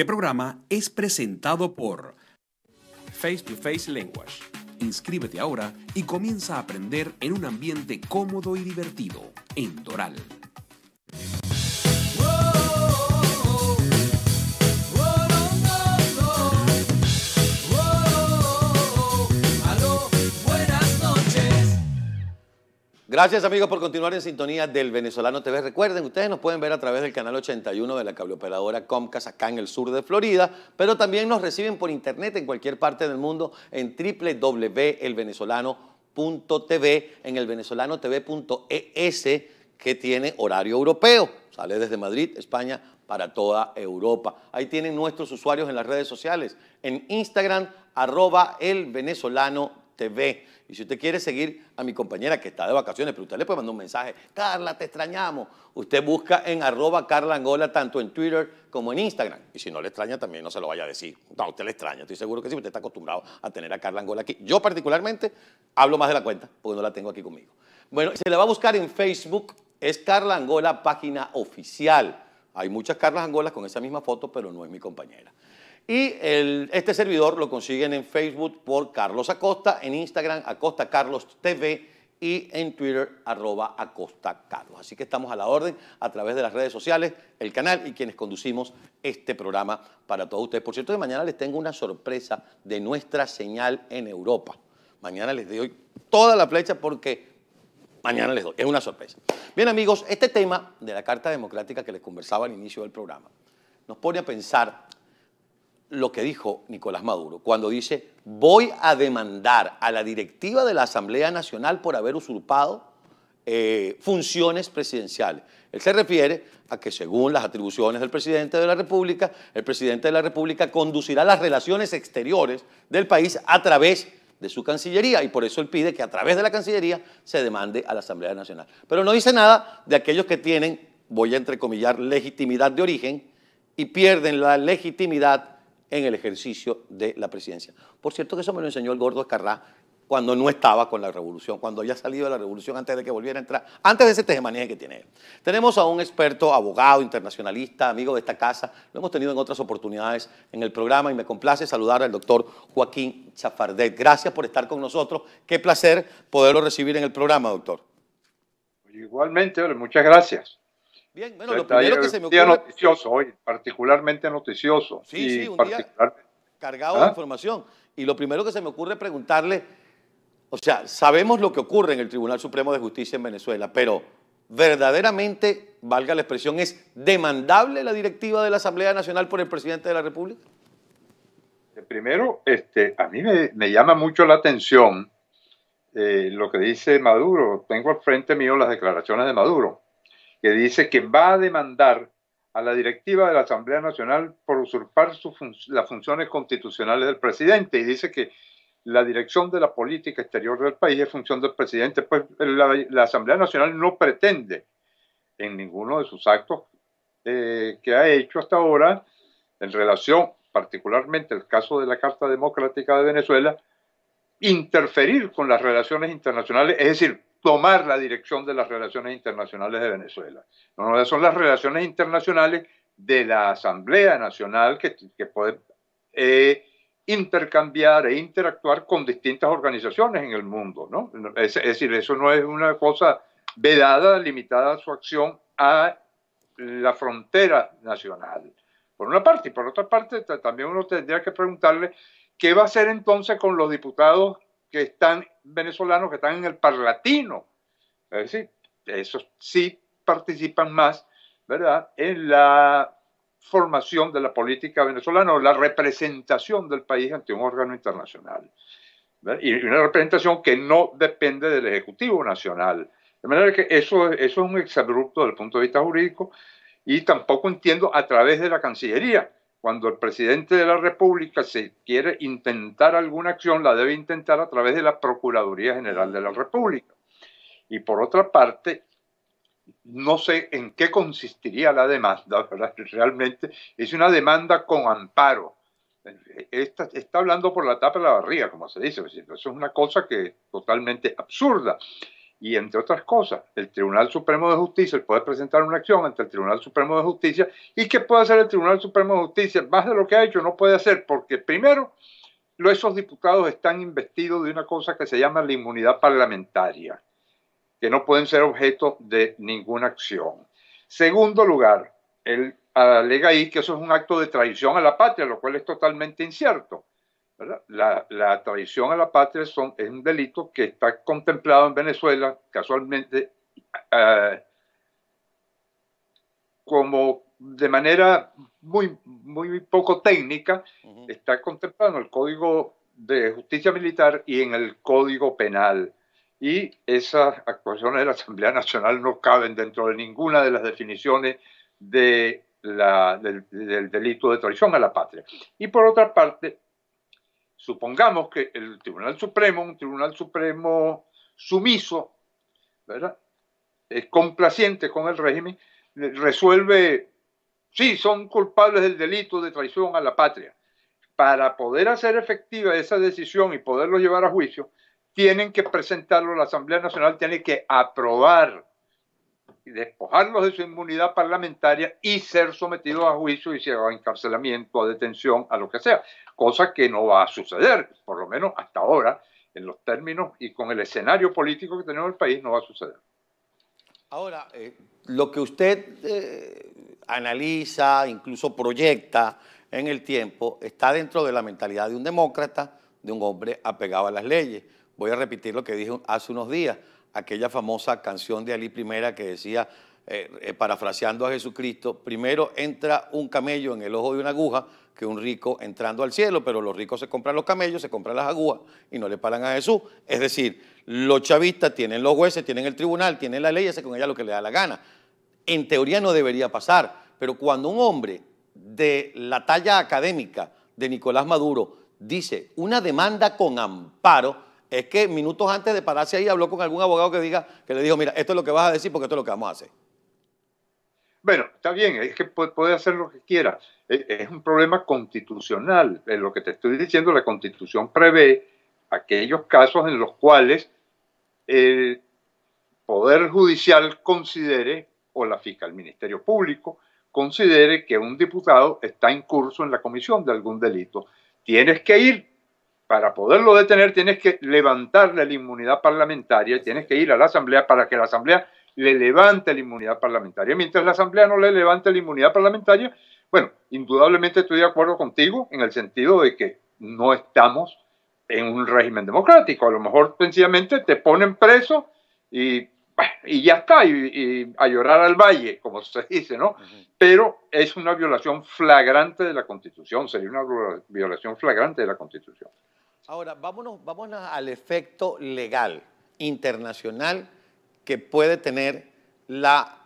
Este programa es presentado por Face to Face Language. Inscríbete ahora y comienza a aprender en un ambiente cómodo y divertido en Doral. Gracias amigos por continuar en sintonía del Venezolano TV. Recuerden, ustedes nos pueden ver a través del canal 81 de la cableoperadora Comcast acá en el sur de Florida, pero también nos reciben por internet en cualquier parte del mundo en www.elvenezolano.tv, en elvenezolanotv.es que tiene horario europeo. Sale desde Madrid, España, para toda Europa. Ahí tienen nuestros usuarios en las redes sociales, en Instagram, arroba elvenezolano y si usted quiere seguir a mi compañera que está de vacaciones, pero usted le puede mandar un mensaje, Carla, te extrañamos. Usted busca en arroba Carla Angola tanto en Twitter como en Instagram. Y si no le extraña, también no se lo vaya a decir. No, usted le extraña, estoy seguro que sí, usted está acostumbrado a tener a Carla Angola aquí. Yo particularmente hablo más de la cuenta, porque no la tengo aquí conmigo. Bueno, se le va a buscar en Facebook, es Carla Angola, página oficial. Hay muchas Carlas Angolas con esa misma foto, pero no es mi compañera. Y este servidor lo consiguen en Facebook por Carlos Acosta, en Instagram Acosta Carlos TV y en Twitter arroba Acosta Así que estamos a la orden a través de las redes sociales, el canal y quienes conducimos este programa para todos ustedes. Por cierto, de mañana les tengo una sorpresa de nuestra señal en Europa. Mañana les doy toda la flecha porque mañana les doy. Es una sorpresa. Bien amigos, este tema de la Carta Democrática que les conversaba al inicio del programa nos pone a pensar lo que dijo Nicolás Maduro cuando dice, voy a demandar a la directiva de la Asamblea Nacional por haber usurpado eh, funciones presidenciales. Él se refiere a que según las atribuciones del presidente de la República, el presidente de la República conducirá las relaciones exteriores del país a través de su Cancillería y por eso él pide que a través de la Cancillería se demande a la Asamblea Nacional. Pero no dice nada de aquellos que tienen, voy a entrecomillar, legitimidad de origen y pierden la legitimidad en el ejercicio de la presidencia. Por cierto que eso me lo enseñó el gordo Escarrá cuando no estaba con la revolución, cuando había salido de la revolución antes de que volviera a entrar, antes de ese tejemaneje que tiene él. Tenemos a un experto, abogado, internacionalista, amigo de esta casa, lo hemos tenido en otras oportunidades en el programa y me complace saludar al doctor Joaquín Chafardet. Gracias por estar con nosotros, qué placer poderlo recibir en el programa, doctor. Igualmente, muchas gracias. Bien, bueno, lo primero que se me ocurre... Un día noticioso hoy, particularmente noticioso. Sí, sí, un día cargado de ¿Ah? información. Y lo primero que se me ocurre preguntarle, o sea, sabemos lo que ocurre en el Tribunal Supremo de Justicia en Venezuela, pero verdaderamente, valga la expresión, ¿es demandable la directiva de la Asamblea Nacional por el presidente de la República? Eh, primero, este, a mí me, llama mucho la atención eh, lo que dice Maduro. Tengo al frente mío las declaraciones de Maduro que dice que va a demandar a la directiva de la Asamblea Nacional por usurpar las funciones constitucionales del presidente y dice que la dirección de la política exterior del país es función del presidente, pues la, Asamblea Nacional no pretende en ninguno de sus actos eh, que ha hecho hasta ahora en relación particularmente el caso de la Carta Democrática de Venezuela, interferir con las relaciones internacionales, es decir, tomar la dirección de las relaciones internacionales de Venezuela. No, son las relaciones internacionales de la Asamblea Nacional que, que puede eh, intercambiar e interactuar con distintas organizaciones en el mundo. Es, es, decir, eso no es una cosa vedada, limitada a su acción a la frontera nacional, por una parte, y por otra parte también uno tendría que preguntarle qué va a hacer entonces con los diputados que están venezolanos que están en el parlatino. Es decir, esos sí participan más, ¿verdad?, en la formación de la política venezolana o la representación del país ante un órgano internacional. Y una representación que no depende del Ejecutivo Nacional. De manera que eso, eso es un exabrupto desde el punto de vista jurídico y tampoco entiendo a través de la Cancillería cuando el presidente de la República se quiere intentar alguna acción, la debe intentar a través de la Procuraduría General de la República. Y por otra parte, no sé en qué consistiría la demanda, ¿verdad? realmente es una demanda con amparo. Está, está hablando por la tapa de la barriga, como se dice, pues, eso es una cosa que es totalmente absurda y entre otras cosas, el Tribunal Supremo de Justicia puede presentar una acción ante el Tribunal Supremo de Justicia. ¿Y qué puede hacer el Tribunal Supremo de Justicia? Más de lo que ha hecho, no puede hacer, porque primero, esos diputados están investidos de una cosa que se llama la inmunidad parlamentaria, que no pueden ser objeto de ninguna acción. Segundo lugar, él ah, alega ahí que eso es un acto de traición a la patria, lo cual es totalmente incierto la, traición a la patria es un delito que está contemplado en Venezuela, casualmente, como de manera muy, muy poco técnica, está contemplado en el Código de Justicia Militar y en el Código Penal. Y esas actuaciones de la Asamblea Nacional no caben dentro de ninguna de las definiciones del, del delito de traición a la patria. Y por otra parte, supongamos que el Tribunal Supremo, un Tribunal Supremo sumiso, ¿verdad? Es complaciente con el régimen, resuelve, sí, son culpables del delito de traición a la patria. Para poder hacer efectiva esa decisión y poderlo llevar a juicio, tienen que presentarlo, la Asamblea Nacional tiene que aprobar despojarlos de su inmunidad parlamentaria y ser sometidos a juicio y a encarcelamiento, a detención, a lo que sea, cosa que no va a suceder, por lo menos hasta ahora, en los términos y con el escenario político que tenemos en el país, no va a suceder. Ahora, eh, lo que usted eh, analiza, incluso proyecta en el tiempo, está dentro de la mentalidad de un demócrata, de un hombre apegado a las leyes. Voy a repetir lo que dije hace unos días aquella famosa canción de Ali Primera que decía, eh, eh, parafraseando a Jesucristo, primero entra un camello en el ojo de una aguja que un rico entrando al cielo, pero los ricos se compran los camellos, se compran las agujas y no le paran a Jesús. Es decir, los chavistas tienen los jueces, tienen el tribunal, tienen la ley, hacen con ella lo que le da la gana. En teoría no debería pasar, pero cuando un hombre de la talla académica de Nicolás Maduro dice una demanda con amparo, es que minutos antes de pararse ahí habló con algún abogado que diga, que le dijo, mira, esto es lo que vas a decir porque esto es lo que vamos a hacer. Bueno, está bien, es que puede hacer lo que quiera. E, es un problema constitucional. Eh, lo que te estoy diciendo, la constitución prevé aquellos casos en los cuales el Poder Judicial considere, o la Fiscal, el Ministerio Público, considere que un diputado está en curso en la comisión de algún delito. Tienes que ir para poderlo detener tienes que levantarle la inmunidad parlamentaria y tienes que ir a la Asamblea para que la Asamblea le levante la inmunidad parlamentaria. Mientras la Asamblea no le levante la inmunidad parlamentaria, bueno, indudablemente estoy de acuerdo contigo en el sentido de que no estamos en un régimen democrático. A lo mejor sencillamente te ponen preso y, ya está, y, a llorar al valle, como se dice, ¿no? Pero es una violación flagrante de la Constitución, sería una violación flagrante de la Constitución. Ahora, vámonos, vámonos al efecto legal internacional que puede tener la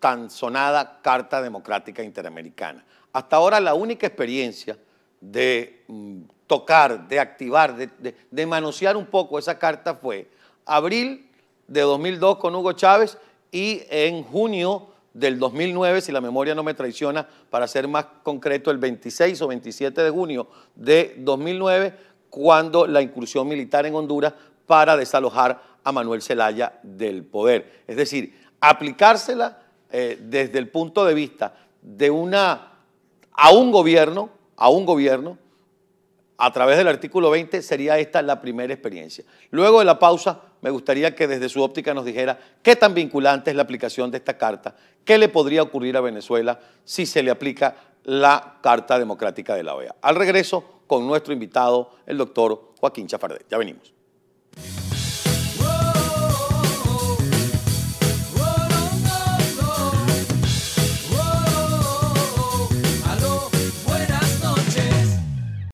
tan sonada Carta Democrática Interamericana. Hasta ahora la única experiencia de mm, tocar, de activar, de, de, manosear un poco esa carta fue abril de 2002 con Hugo Chávez y en junio del 2009, si la memoria no me traiciona, para ser más concreto, el 26 o 27 de junio de 2009 cuando la incursión militar en Honduras para desalojar a Manuel Zelaya del poder. Es decir, aplicársela eh, desde el punto de vista de una, a un gobierno, a un gobierno, a través del artículo 20 sería esta la primera experiencia. Luego de la pausa, me gustaría que desde su óptica nos dijera qué tan vinculante es la aplicación de esta carta, qué le podría ocurrir a Venezuela si se le aplica la Carta Democrática de la OEA. Al regreso, con nuestro invitado, el doctor Joaquín Chafardet. Ya venimos.